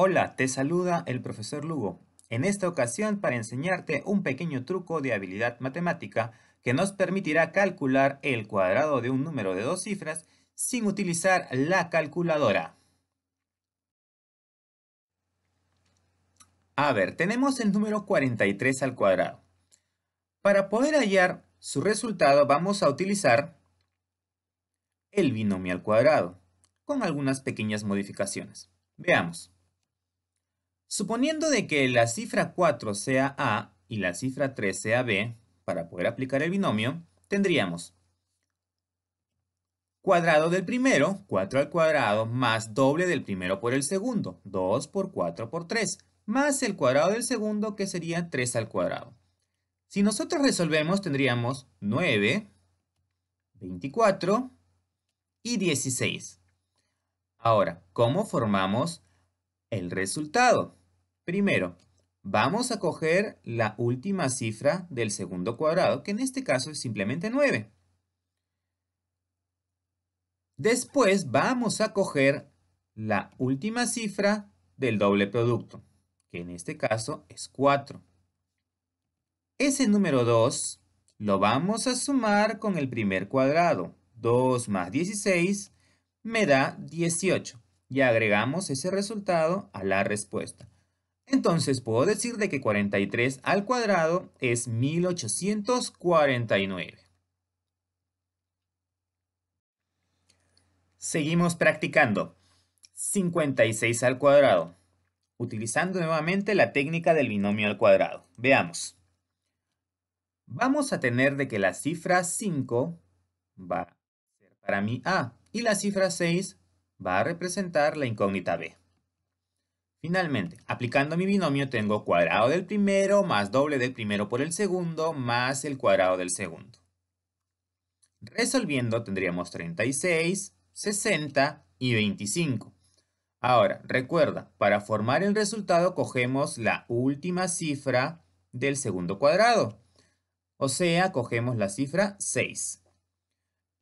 Hola, te saluda el profesor Lugo. En esta ocasión para enseñarte un pequeño truco de habilidad matemática que nos permitirá calcular el cuadrado de un número de dos cifras sin utilizar la calculadora. A ver, tenemos el número 43 al cuadrado. Para poder hallar su resultado vamos a utilizar el binomio al cuadrado, con algunas pequeñas modificaciones. Veamos. Suponiendo de que la cifra 4 sea A y la cifra 3 sea B, para poder aplicar el binomio, tendríamos cuadrado del primero, 4 al cuadrado, más doble del primero por el segundo, 2 por 4 por 3, más el cuadrado del segundo que sería 3 al cuadrado. Si nosotros resolvemos tendríamos 9, 24 y 16. Ahora, ¿cómo formamos el resultado? Primero, vamos a coger la última cifra del segundo cuadrado, que en este caso es simplemente 9. Después vamos a coger la última cifra del doble producto, que en este caso es 4. Ese número 2 lo vamos a sumar con el primer cuadrado. 2 más 16 me da 18 y agregamos ese resultado a la respuesta. Entonces puedo decir de que 43 al cuadrado es 1849. Seguimos practicando. 56 al cuadrado. Utilizando nuevamente la técnica del binomio al cuadrado. Veamos. Vamos a tener de que la cifra 5 va a ser para mí A y la cifra 6 va a representar la incógnita B. Finalmente, aplicando mi binomio tengo cuadrado del primero más doble del primero por el segundo más el cuadrado del segundo. Resolviendo tendríamos 36, 60 y 25. Ahora, recuerda, para formar el resultado cogemos la última cifra del segundo cuadrado. O sea, cogemos la cifra 6.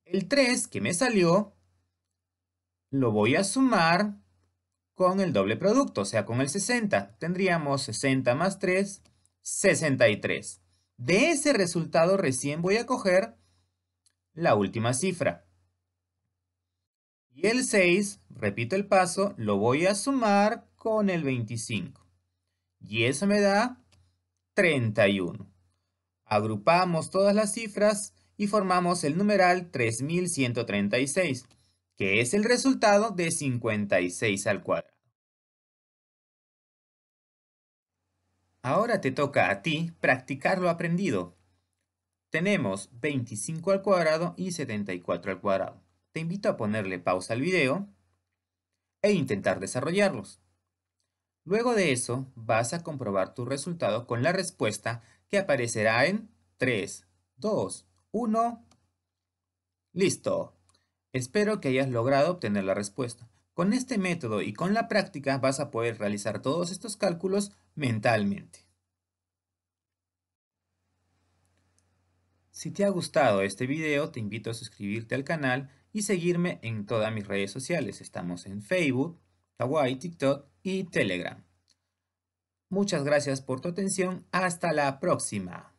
El 3 que me salió lo voy a sumar con el doble producto, o sea, con el 60. Tendríamos 60 más 3, 63. De ese resultado recién voy a coger la última cifra. Y el 6, repito el paso, lo voy a sumar con el 25. Y eso me da 31. Agrupamos todas las cifras y formamos el numeral 3136 que es el resultado de 56 al cuadrado. Ahora te toca a ti practicar lo aprendido. Tenemos 25 al cuadrado y 74 al cuadrado. Te invito a ponerle pausa al video e intentar desarrollarlos. Luego de eso, vas a comprobar tu resultado con la respuesta que aparecerá en 3, 2, 1. ¡Listo! Espero que hayas logrado obtener la respuesta. Con este método y con la práctica vas a poder realizar todos estos cálculos mentalmente. Si te ha gustado este video, te invito a suscribirte al canal y seguirme en todas mis redes sociales. Estamos en Facebook, Kawaii, TikTok y Telegram. Muchas gracias por tu atención. Hasta la próxima.